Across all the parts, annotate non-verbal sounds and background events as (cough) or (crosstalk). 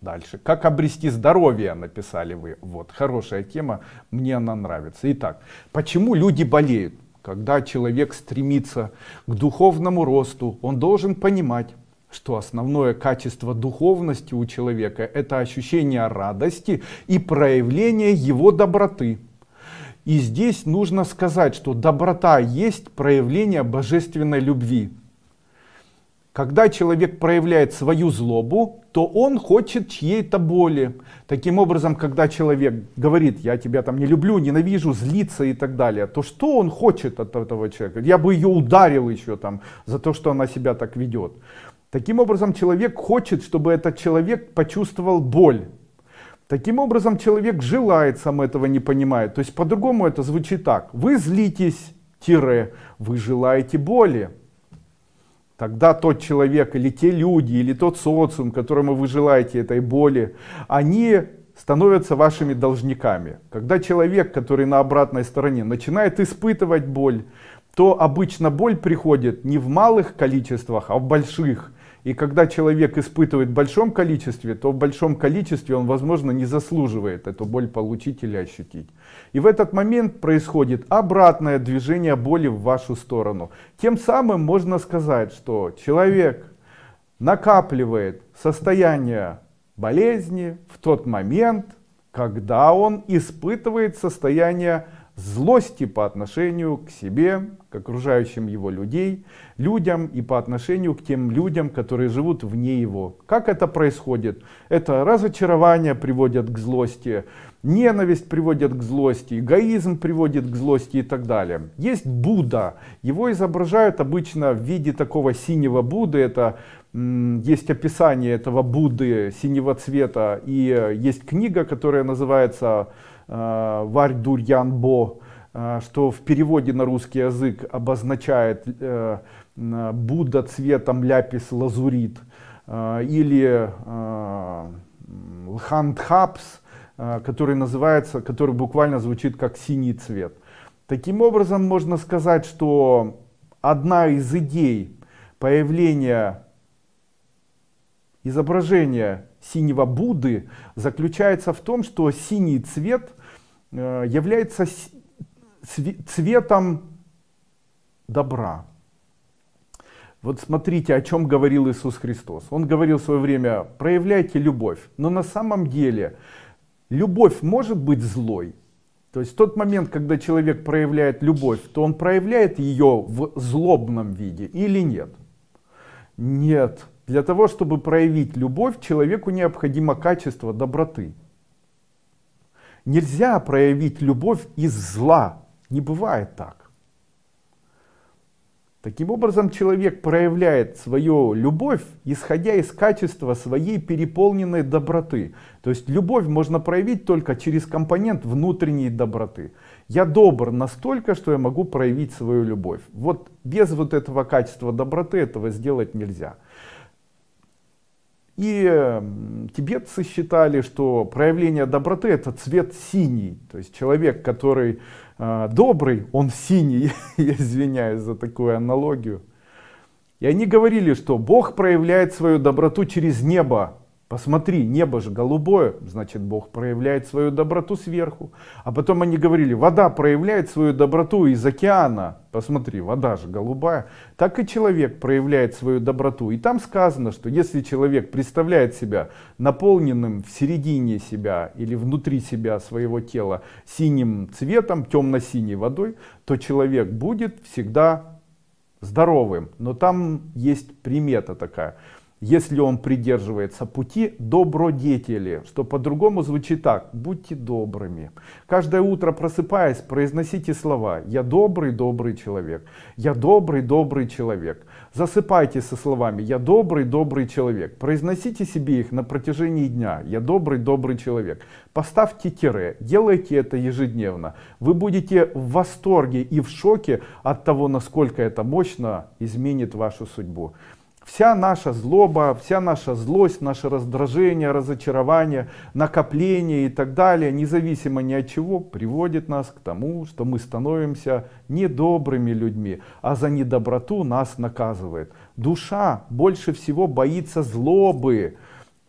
Дальше. Как обрести здоровье, написали вы. Вот, хорошая тема, мне она нравится. Итак, почему люди болеют? Когда человек стремится к духовному росту, он должен понимать, что основное качество духовности у человека – это ощущение радости и проявление его доброты. И здесь нужно сказать, что доброта есть проявление божественной любви. Когда человек проявляет свою злобу, то он хочет чьей-то боли. Таким образом, когда человек говорит, я тебя там не люблю, ненавижу, злится и так далее, то что он хочет от этого человека? Я бы ее ударил еще там за то, что она себя так ведет. Таким образом, человек хочет, чтобы этот человек почувствовал боль. Таким образом, человек желает, сам этого не понимает. То есть по-другому это звучит так. Вы злитесь, тире, вы желаете боли тогда тот человек или те люди, или тот социум, которому вы желаете этой боли, они становятся вашими должниками. Когда человек, который на обратной стороне, начинает испытывать боль, то обычно боль приходит не в малых количествах, а в больших. И когда человек испытывает в большом количестве, то в большом количестве он, возможно, не заслуживает эту боль получить или ощутить. И в этот момент происходит обратное движение боли в вашу сторону. Тем самым можно сказать, что человек накапливает состояние болезни в тот момент, когда он испытывает состояние злости по отношению к себе, к окружающим его людей, людям и по отношению к тем людям, которые живут вне его. Как это происходит? Это разочарование приводит к злости, ненависть приводит к злости, эгоизм приводит к злости и так далее. Есть Будда, его изображают обычно в виде такого синего Будды, это есть описание этого Будды синего цвета и э, есть книга, которая называется э, «Варь Дурьян Бо», Э, что в переводе на русский язык обозначает э, Будда цветом ляпис лазурит э, или лхандхапс, который называется, который буквально звучит как синий цвет. Таким образом, можно сказать, что одна из идей появления изображения синего Будды заключается в том, что синий цвет является цветом добра. Вот смотрите, о чем говорил Иисус Христос. Он говорил в свое время, проявляйте любовь. Но на самом деле любовь может быть злой. То есть тот момент, когда человек проявляет любовь, то он проявляет ее в злобном виде или нет? Нет. Для того, чтобы проявить любовь, человеку необходимо качество доброты. Нельзя проявить любовь из зла. Не бывает так. Таким образом, человек проявляет свою любовь, исходя из качества своей переполненной доброты. То есть любовь можно проявить только через компонент внутренней доброты. Я добр настолько, что я могу проявить свою любовь. Вот без вот этого качества доброты этого сделать нельзя. И эм, тибетцы считали, что проявление доброты это цвет синий. То есть человек, который э, добрый, он синий. (laughs) Я извиняюсь за такую аналогию. И они говорили, что Бог проявляет свою доброту через небо. Посмотри, небо же голубое, значит, Бог проявляет свою доброту сверху. А потом они говорили, вода проявляет свою доброту из океана. Посмотри, вода же голубая. Так и человек проявляет свою доброту. И там сказано, что если человек представляет себя наполненным в середине себя или внутри себя своего тела синим цветом, темно-синей водой, то человек будет всегда здоровым. Но там есть примета такая если он придерживается пути добродетели, что по-другому звучит так, будьте добрыми. Каждое утро просыпаясь, произносите слова «Я добрый, добрый человек», «Я добрый, добрый человек». Засыпайте со словами «Я добрый, добрый человек». Произносите себе их на протяжении дня «Я добрый, добрый человек». Поставьте тире, делайте это ежедневно. Вы будете в восторге и в шоке от того, насколько это мощно изменит вашу судьбу вся наша злоба, вся наша злость, наше раздражение, разочарование, накопление и так далее, независимо ни от чего, приводит нас к тому, что мы становимся недобрыми людьми, а за недоброту нас наказывает. Душа больше всего боится злобы,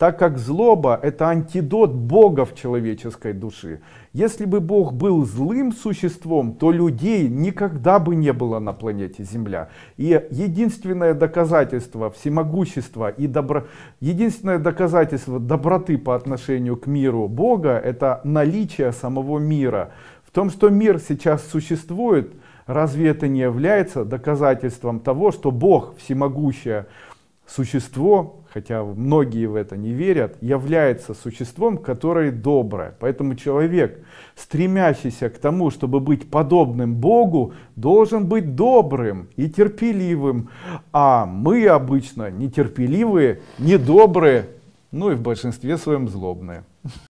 так как злоба – это антидот Бога в человеческой душе. Если бы Бог был злым существом, то людей никогда бы не было на планете Земля. И единственное доказательство всемогущества и добро... единственное доказательство доброты по отношению к миру Бога – это наличие самого мира. В том, что мир сейчас существует, разве это не является доказательством того, что Бог всемогущее, существо, хотя многие в это не верят, является существом, которое доброе. Поэтому человек, стремящийся к тому, чтобы быть подобным Богу, должен быть добрым и терпеливым. А мы обычно нетерпеливые, недобрые, ну и в большинстве своем злобные.